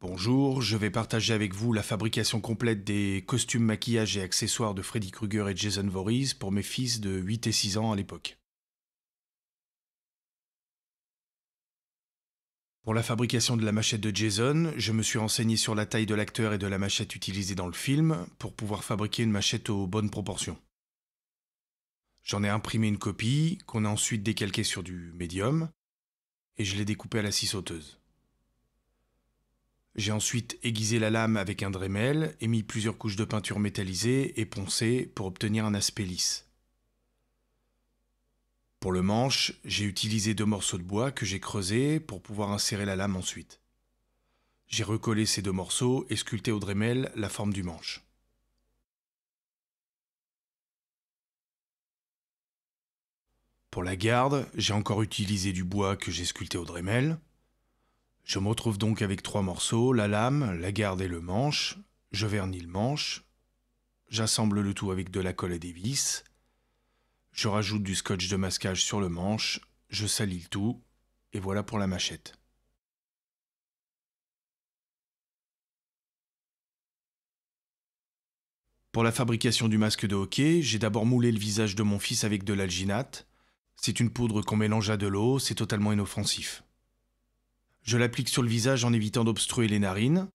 Bonjour, je vais partager avec vous la fabrication complète des costumes, maquillages et accessoires de Freddy Krueger et Jason Voorhees pour mes fils de 8 et 6 ans à l'époque. Pour la fabrication de la machette de Jason, je me suis renseigné sur la taille de l'acteur et de la machette utilisée dans le film pour pouvoir fabriquer une machette aux bonnes proportions. J'en ai imprimé une copie qu'on a ensuite décalquée sur du médium et je l'ai découpée à la scie sauteuse. J'ai ensuite aiguisé la lame avec un Dremel et mis plusieurs couches de peinture métallisée et poncée pour obtenir un aspect lisse. Pour le manche, j'ai utilisé deux morceaux de bois que j'ai creusés pour pouvoir insérer la lame ensuite. J'ai recollé ces deux morceaux et sculpté au Dremel la forme du manche. Pour la garde, j'ai encore utilisé du bois que j'ai sculpté au Dremel. Je me retrouve donc avec trois morceaux, la lame, la garde et le manche. Je vernis le manche. J'assemble le tout avec de la colle et des vis. Je rajoute du scotch de masquage sur le manche. Je salis le tout. Et voilà pour la machette. Pour la fabrication du masque de hockey, j'ai d'abord moulé le visage de mon fils avec de l'alginate. C'est une poudre qu'on mélange à de l'eau, c'est totalement inoffensif. Je l'applique sur le visage en évitant d'obstruer les narines.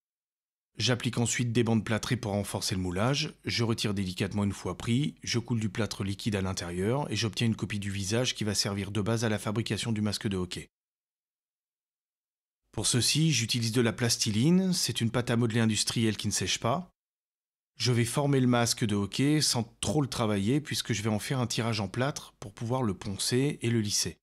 J'applique ensuite des bandes plâtrées pour renforcer le moulage, je retire délicatement une fois pris, je coule du plâtre liquide à l'intérieur et j'obtiens une copie du visage qui va servir de base à la fabrication du masque de hockey. Pour ceci, j'utilise de la plastiline, c'est une pâte à modeler industrielle qui ne sèche pas. Je vais former le masque de hockey sans trop le travailler puisque je vais en faire un tirage en plâtre pour pouvoir le poncer et le lisser.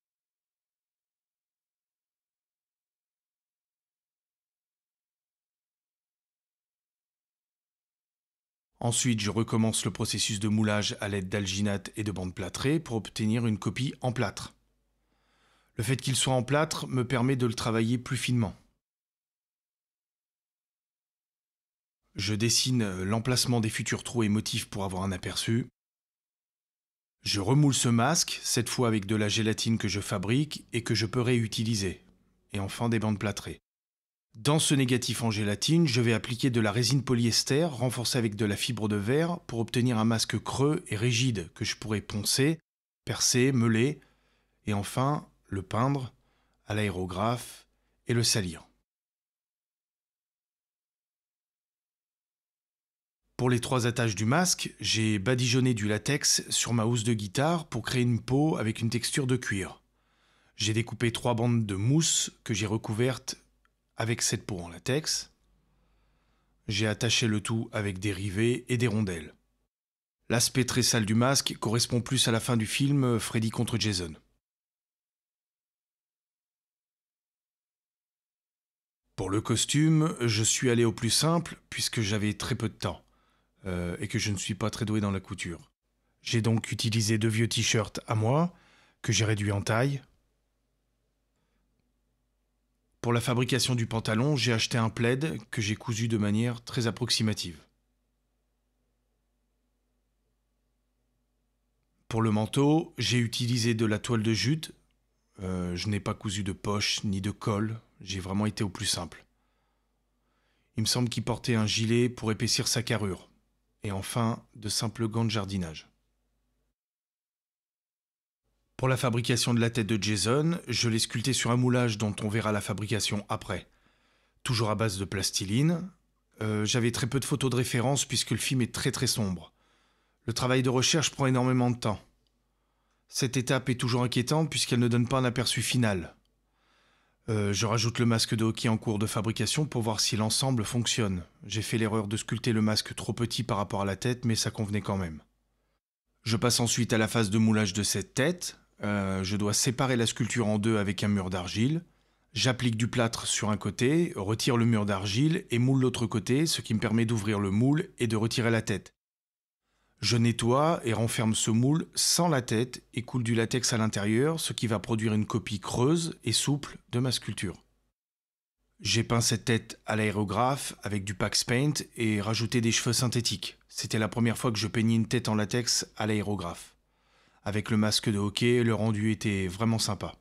Ensuite, je recommence le processus de moulage à l'aide d'alginate et de bandes plâtrées pour obtenir une copie en plâtre. Le fait qu'il soit en plâtre me permet de le travailler plus finement. Je dessine euh, l'emplacement des futurs trous et motifs pour avoir un aperçu. Je remoule ce masque, cette fois avec de la gélatine que je fabrique et que je peux réutiliser, et enfin des bandes plâtrées. Dans ce négatif en gélatine, je vais appliquer de la résine polyester renforcée avec de la fibre de verre pour obtenir un masque creux et rigide que je pourrai poncer, percer, meuler, et enfin le peindre à l'aérographe et le salir. Pour les trois attaches du masque, j'ai badigeonné du latex sur ma housse de guitare pour créer une peau avec une texture de cuir. J'ai découpé trois bandes de mousse que j'ai recouvertes avec cette peau en latex. J'ai attaché le tout avec des rivets et des rondelles. L'aspect très sale du masque correspond plus à la fin du film euh, Freddy contre Jason. Pour le costume, je suis allé au plus simple puisque j'avais très peu de temps euh, et que je ne suis pas très doué dans la couture. J'ai donc utilisé deux vieux t-shirts à moi que j'ai réduits en taille, pour la fabrication du pantalon, j'ai acheté un plaid que j'ai cousu de manière très approximative. Pour le manteau, j'ai utilisé de la toile de jute. Euh, je n'ai pas cousu de poche ni de col. J'ai vraiment été au plus simple. Il me semble qu'il portait un gilet pour épaissir sa carrure. Et enfin, de simples gants de jardinage. Pour la fabrication de la tête de Jason, je l'ai sculptée sur un moulage dont on verra la fabrication après. Toujours à base de plastiline. Euh, j'avais très peu de photos de référence puisque le film est très très sombre. Le travail de recherche prend énormément de temps. Cette étape est toujours inquiétante puisqu'elle ne donne pas un aperçu final. Euh, je rajoute le masque de hockey en cours de fabrication pour voir si l'ensemble fonctionne. J'ai fait l'erreur de sculpter le masque trop petit par rapport à la tête, mais ça convenait quand même. Je passe ensuite à la phase de moulage de cette tête. Euh, je dois séparer la sculpture en deux avec un mur d'argile. J'applique du plâtre sur un côté, retire le mur d'argile et moule l'autre côté, ce qui me permet d'ouvrir le moule et de retirer la tête. Je nettoie et renferme ce moule sans la tête et coule du latex à l'intérieur, ce qui va produire une copie creuse et souple de ma sculpture. J'ai peint cette tête à l'aérographe avec du Pax Paint et rajouté des cheveux synthétiques. C'était la première fois que je peignais une tête en latex à l'aérographe avec le masque de hockey, le rendu était vraiment sympa.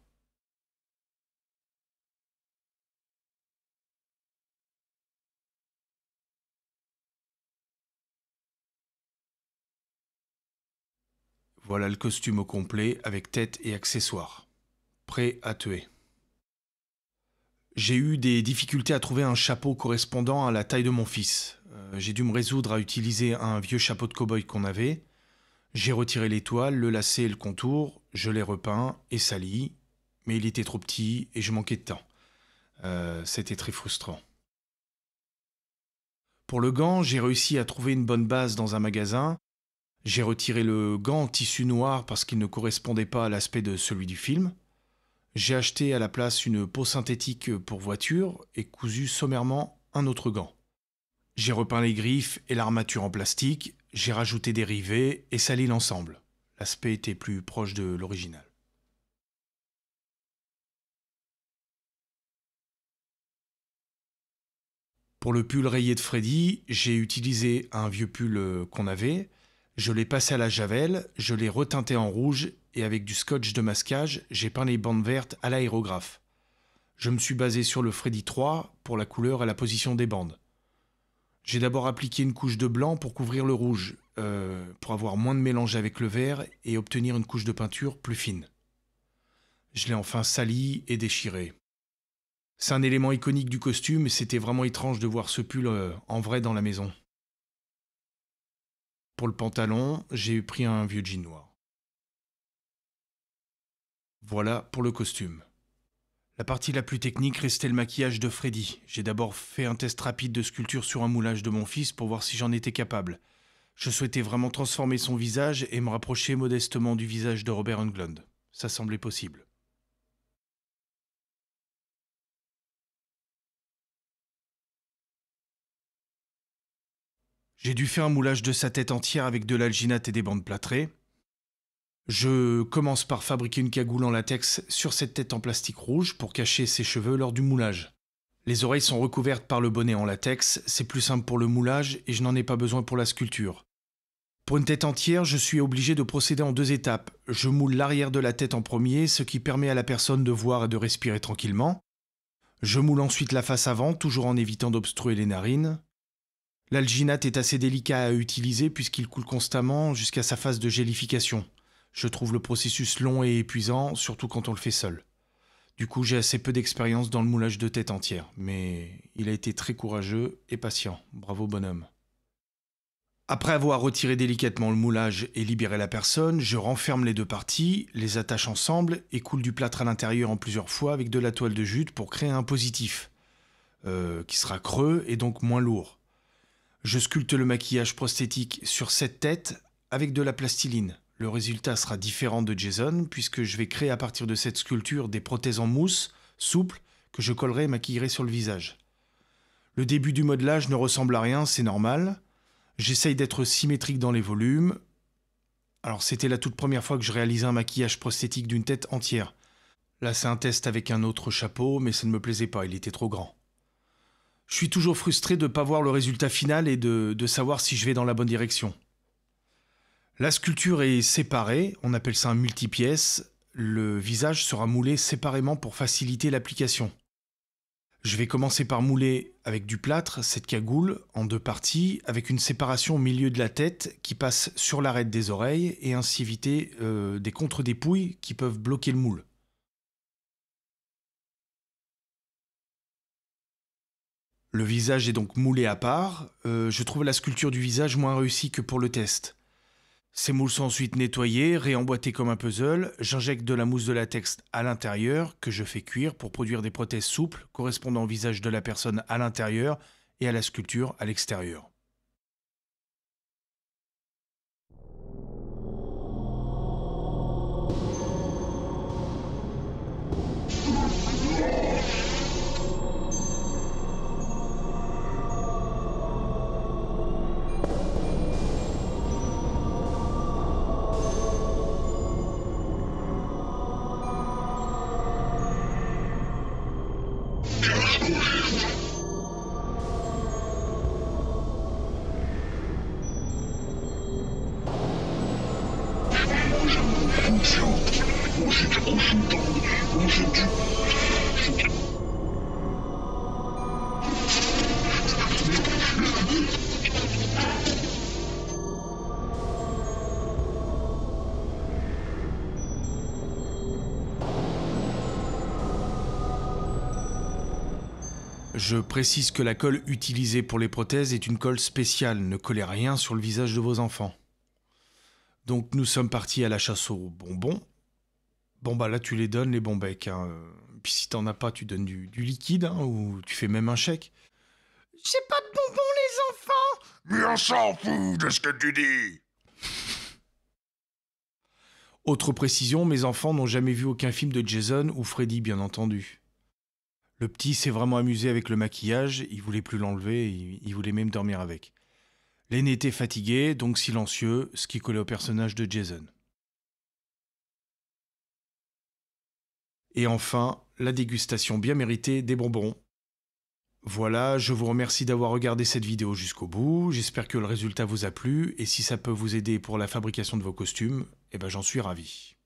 Voilà le costume au complet avec tête et accessoires. Prêt à tuer. J'ai eu des difficultés à trouver un chapeau correspondant à la taille de mon fils. Euh, j'ai dû me résoudre à utiliser un vieux chapeau de cow-boy qu'on avait. J'ai retiré l'étoile, le lacet et le contour, je l'ai repeint et sali, mais il était trop petit et je manquais de temps. Euh, c'était très frustrant. Pour le gant, j'ai réussi à trouver une bonne base dans un magasin. J'ai retiré le gant en tissu noir parce qu'il ne correspondait pas à l'aspect de celui du film. J'ai acheté à la place une peau synthétique pour voiture et cousu sommairement un autre gant. J'ai repeint les griffes et l'armature en plastique j'ai rajouté des rivets et sali l'ensemble. L'aspect était plus proche de l'original. Pour le pull rayé de Freddy, j'ai utilisé un vieux pull euh, qu'on avait. Je l'ai passé à la javel, je l'ai reteinté en rouge et avec du scotch de masquage, j'ai peint les bandes vertes à l'aérographe. Je me suis basé sur le Freddy 3 pour la couleur et la position des bandes. J'ai d'abord appliqué une couche de blanc pour couvrir le rouge, euh, pour avoir moins de mélange avec le vert et obtenir une couche de peinture plus fine. Je l'ai enfin sali et déchiré. C'est un élément iconique du costume et c'était vraiment étrange de voir ce pull euh, en vrai dans la maison. Pour le pantalon, j'ai pris un vieux jean noir. Voilà pour le costume. La partie la plus technique restait le maquillage de Freddy. J'ai d'abord fait un test rapide de sculpture sur un moulage de mon fils pour voir si j'en étais capable. Je souhaitais vraiment transformer son visage et me rapprocher modestement du visage de Robert Englund. Ça semblait possible. J'ai dû faire un moulage de sa tête entière avec de l'alginate et des bandes plâtrées. Je commence par fabriquer une cagoule en latex sur cette tête en plastique rouge pour cacher ses cheveux lors du moulage. Les oreilles sont recouvertes par le bonnet en latex, c'est plus simple pour le moulage et je n'en ai pas besoin pour la sculpture. Pour une tête entière, je suis obligé de procéder en deux étapes. Je moule l'arrière de la tête en premier, ce qui permet à la personne de voir et de respirer tranquillement. Je moule ensuite la face avant, toujours en évitant d'obstruer les narines. L'alginate est assez délicat à utiliser puisqu'il coule constamment jusqu'à sa phase de gélification. Je trouve le processus long et épuisant, surtout quand on le fait seul. Du coup, j'ai assez peu d'expérience dans le moulage de tête entière, mais il a été très courageux et patient. Bravo bonhomme. Après avoir retiré délicatement le moulage et libéré la personne, je renferme les deux parties, les attache ensemble et coule du plâtre à l'intérieur en plusieurs fois avec de la toile de jute pour créer un positif, euh, qui sera creux et donc moins lourd. Je sculpte le maquillage prosthétique sur cette tête avec de la plastiline. Le résultat sera différent de Jason, puisque je vais créer à partir de cette sculpture des prothèses en mousse, souples, que je collerai et maquillerai sur le visage. Le début du modelage ne ressemble à rien, c'est normal. J'essaye d'être symétrique dans les volumes. Alors c'était la toute première fois que je réalisais un maquillage prosthétique d'une tête entière. Là c'est un test avec un autre chapeau, mais ça ne me plaisait pas, il était trop grand. Je suis toujours frustré de ne pas voir le résultat final et de, de savoir si je vais dans la bonne direction. La sculpture est séparée, on appelle ça un multipièce. Le visage sera moulé séparément pour faciliter l'application. Je vais commencer par mouler avec du plâtre cette cagoule en deux parties, avec une séparation au milieu de la tête qui passe sur l'arête des oreilles et ainsi éviter euh, des contre-dépouilles qui peuvent bloquer le moule. Le visage est donc moulé à part. Euh, je trouve la sculpture du visage moins réussie que pour le test. Ces moules sont ensuite nettoyées, réemboîtés comme un puzzle. J'injecte de la mousse de latex à l'intérieur, que je fais cuire pour produire des prothèses souples correspondant au visage de la personne à l'intérieur et à la sculpture à l'extérieur. Je précise que la colle utilisée pour les prothèses est une colle spéciale, ne collez rien sur le visage de vos enfants. Donc nous sommes partis à la chasse aux bonbons. Bon bah là tu les donnes les bons becs. Hein. Puis si t'en as pas, tu donnes du, liquide hein, ou tu fais même un chèque. J'ai pas de bonbons les enfants Mais on s'en fout de ce que tu dis Autre précision, mes enfants n'ont jamais vu aucun film de Jason ou Freddy bien entendu. Le petit s'est vraiment amusé avec le maquillage, il voulait plus l'enlever, il, voulait même dormir avec. L'aîné était fatigué, donc silencieux, ce qui collait au personnage de Jason. Et enfin, la dégustation bien méritée des bonbons. Voilà, je vous remercie d'avoir regardé cette vidéo jusqu'au bout, j'espère que le résultat vous a plu, et si ça peut vous aider pour la fabrication de vos costumes, eh ben j'en suis ravi.